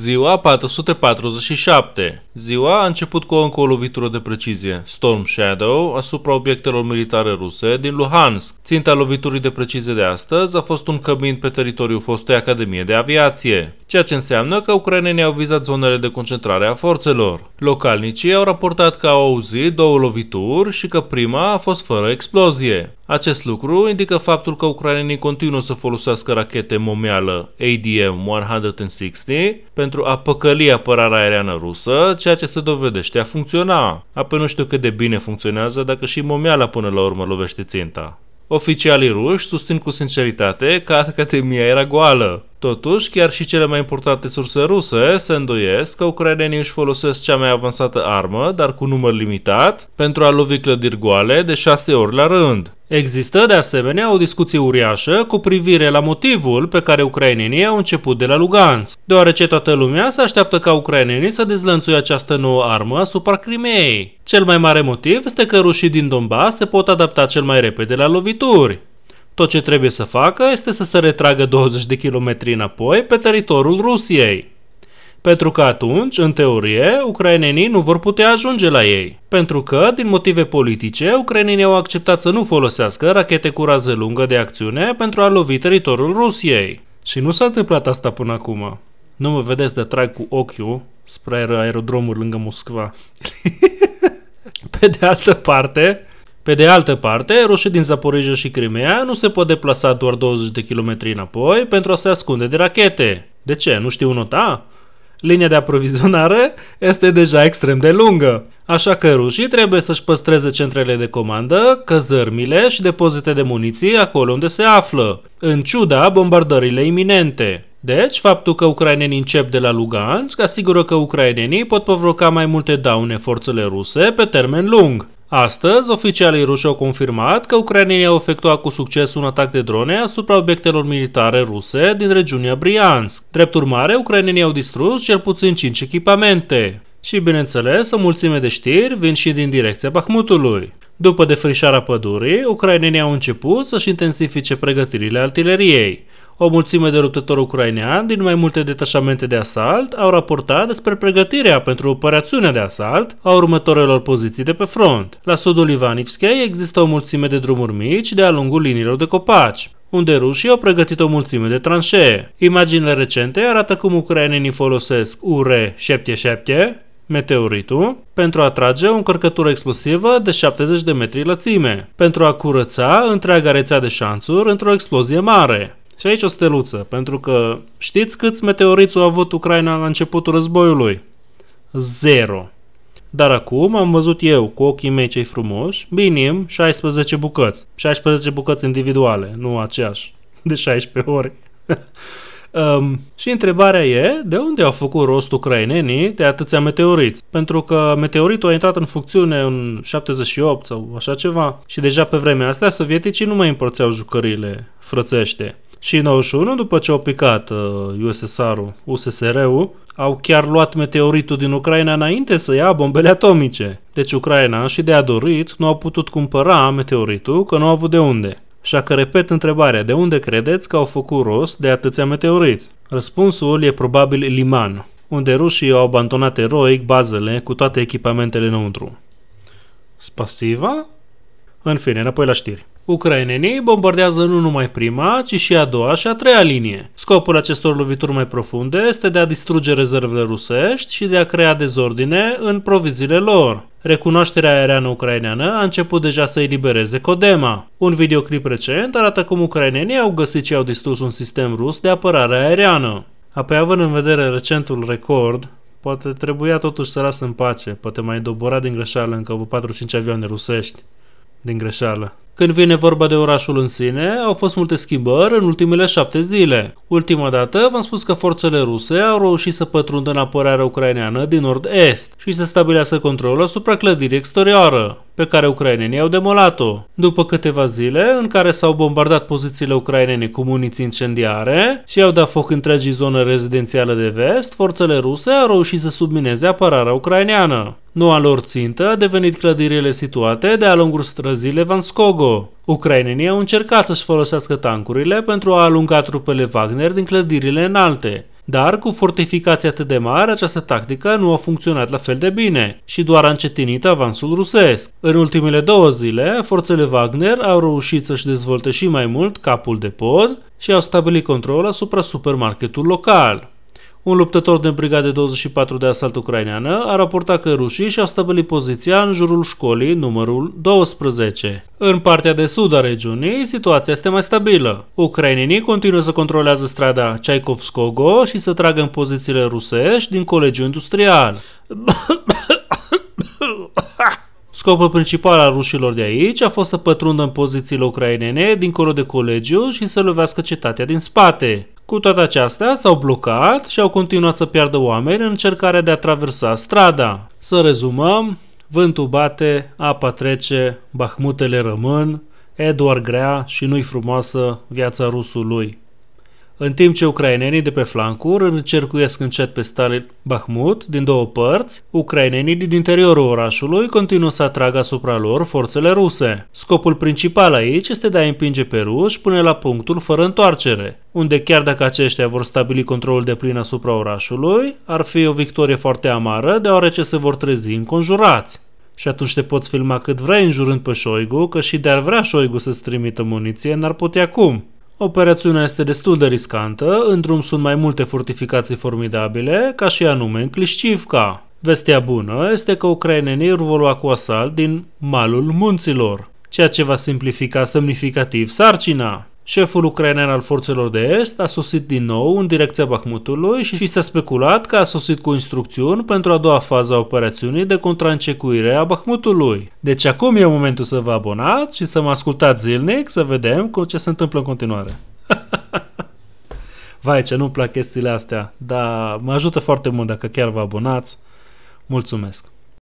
Ziua 447 Ziua a început cu încă o lovitură de precizie, Storm Shadow, asupra obiectelor militare ruse din Luhansk. Ținta loviturii de precizie de astăzi a fost un cămin pe teritoriul fostei Academie de Aviație, ceea ce înseamnă că ucrainenii au vizat zonele de concentrare a forțelor. Localnicii au raportat că au auzit două lovituri și că prima a fost fără explozie. Acest lucru indică faptul că ucrainenii continuă să folosească rachete momeală ADM-160 pentru a păcăli apărarea aeriană rusă, ceea ce se dovedește a funcționa. Apoi nu știu cât de bine funcționează dacă și momeala până la urmă lovește ținta. Oficialii ruși susțin cu sinceritate că Academia era goală. Totuși, chiar și cele mai importante surse ruse se îndoiesc că ucrainenii își folosesc cea mai avansată armă, dar cu număr limitat, pentru a lovi clădiri goale de șase ori la rând. Există de asemenea o discuție uriașă cu privire la motivul pe care ucrainenii au început de la Lugansk, deoarece toată lumea se așteaptă ca ucrainenii să dezlănțuie această nouă armă asupra Crimeei. Cel mai mare motiv este că rușii din Donbass se pot adapta cel mai repede la lovituri. Tot ce trebuie să facă este să se retragă 20 de kilometri înapoi pe teritoriul Rusiei. Pentru că atunci, în teorie, ucrainenii nu vor putea ajunge la ei. Pentru că, din motive politice, ucrainenii au acceptat să nu folosească rachete cu rază lungă de acțiune pentru a lovi teritoriul Rusiei. Și nu s-a întâmplat asta până acum. Nu mă vedeți de trag cu ochiul spre aerodromul lângă Moscova. pe de altă parte, pe de altă parte, rușii din Zaporijă și Crimea nu se pot deplasa doar 20 de kilometri înapoi pentru a se ascunde de rachete. De ce? Nu știu nota? linia de aprovizionare este deja extrem de lungă. Așa că rușii trebuie să-și păstreze centrele de comandă, căzărmile și depozite de muniții acolo unde se află, în ciuda bombardările iminente. Deci, faptul că ucrainenii încep de la Lugansk asigură că ucrainenii pot provoca mai multe daune forțele ruse pe termen lung, Astăzi, oficialii ruși au confirmat că ucrainenii au efectuat cu succes un atac de drone asupra obiectelor militare ruse din regiunea Briansk. Drept urmare, ucrainenii au distrus cel puțin 5 echipamente. Și bineînțeles, o mulțime de știri vin și din direcția Bahmutului. După defrișarea pădurii, ucrainenii au început să-și intensifice pregătirile artileriei. O mulțime de luptători ucraineani din mai multe detașamente de asalt au raportat despre pregătirea pentru operațiunea de asalt a următoarelor poziții de pe front. La sudul Ivanivskei există o mulțime de drumuri mici de-a lungul liniilor de copaci unde rușii au pregătit o mulțime de tranșee. Imaginile recente arată cum ucrainenii folosesc UR-77, meteoritul, pentru a trage o încărcătură explosivă de 70 de metri lățime, pentru a curăța întreaga rețea de șanțuri într-o explozie mare. Și aici o steluță, pentru că știți câți meteoriți au avut Ucraina la începutul războiului? Zero. Dar acum am văzut eu, cu ochii mei cei frumoși, minim 16 bucăți. 16 bucăți individuale, nu aceeași, de 16 ori. um, și întrebarea e, de unde au făcut rost ucrainenii de atâția meteoriți? Pentru că meteoritul a intrat în funcțiune în 78 sau așa ceva și deja pe vremea asta sovieticii nu mai împărțeau jucăriile frățește și în 91, după ce au picat USSR-ul, uh, USSR-ul, au chiar luat meteoritul din Ucraina înainte să ia bombele atomice. Deci Ucraina și de a dorit nu au putut cumpăra meteoritul că nu au avut de unde. Așa că repet întrebarea, de unde credeți că au făcut rost de atâția meteoriți? Răspunsul e probabil Liman, unde rușii au abandonat eroic bazele cu toate echipamentele înăuntru. Spasiva? În fine, înapoi la știri. Ucrainenii bombardează nu numai prima, ci și a doua și a treia linie. Scopul acestor lovituri mai profunde este de a distruge rezervele rusești și de a crea dezordine în proviziile lor. Recunoașterea aeriană ucraineană a început deja să elibereze Codema. Un videoclip recent arată cum ucrainenii au găsit și au distrus un sistem rus de apărare aeriană. Apoi având în vedere recentul record, poate trebuia totuși să las în pace, poate mai dobora din greșeală încă 4-5 avioane rusești. Din greșeală. Când vine vorba de orașul în sine, au fost multe schimbări în ultimele șapte zile. Ultima dată v-am spus că forțele ruse au reușit să pătrundă în apărarea ucraineană din nord-est și să stabilească controlul asupra clădirii exterioară pe care ucrainenii au demolat-o. După câteva zile în care s-au bombardat pozițiile ucrainene cu muniții incendiare și au dat foc întregii zone rezidențiale de vest, forțele ruse au reușit să submineze apărarea ucraineană. Noua lor țintă a devenit clădirile situate de-a lungul străzii Levanskogo, Ucrainenii au încercat să-și folosească tancurile pentru a alunga trupele Wagner din clădirile înalte, dar cu fortificații atât de mari, această tactică nu a funcționat la fel de bine și doar a încetinit avansul rusesc. În ultimele două zile, forțele Wagner au reușit să-și dezvolte și mai mult capul de pod și au stabilit control asupra supermarketul local. Un luptător din Brigade 24 de asalt ucraineană a raportat că rușii și-au stabilit poziția în jurul școlii numărul 12. În partea de sud a regiunii, situația este mai stabilă. Ucrainenii continuă să controlează strada Tchaikovskogo și să tragă în pozițiile rusești din colegiul industrial. Scopul principal al rușilor de aici a fost să pătrundă în pozițiile ucrainene dincolo de colegiu și să lovească cetatea din spate. Cu toate acestea, s-au blocat și au continuat să piardă oameni în încercarea de a traversa strada. Să rezumăm, vântul bate, apa trece, bahmutele rămân, Eduard grea și nu-i frumoasă viața rusului în timp ce ucrainenii de pe flancuri încercuiesc cercuiesc încet pe Stalin Bahmut din două părți, ucrainenii din interiorul orașului continuă să atragă asupra lor forțele ruse. Scopul principal aici este de a împinge pe ruși până la punctul fără întoarcere, unde chiar dacă aceștia vor stabili controlul de plin asupra orașului, ar fi o victorie foarte amară deoarece se vor trezi înconjurați. Și atunci te poți filma cât vrei înjurând pe Șoigu, că și de-ar vrea Șoigu să-ți trimită muniție, n-ar putea cum. Operațiunea este destul de riscantă, în drum sunt mai multe fortificații formidabile, ca și anume în Clișcivca. Vestea bună este că ucrainenii vor lua cu asalt din malul munților, ceea ce va simplifica semnificativ sarcina. Șeful ucrainean al forțelor de est a sosit din nou în direcția Bahmutului și s-a speculat că a sosit cu instrucțiuni pentru a doua fază a operațiunii de contraîncecuire a Bahmutului. Deci acum e momentul să vă abonați și să mă ascultați zilnic, să vedem cu ce se întâmplă în continuare. Vai, ce nu-mi plac chestiile astea, dar mă ajută foarte mult dacă chiar vă abonați. Mulțumesc!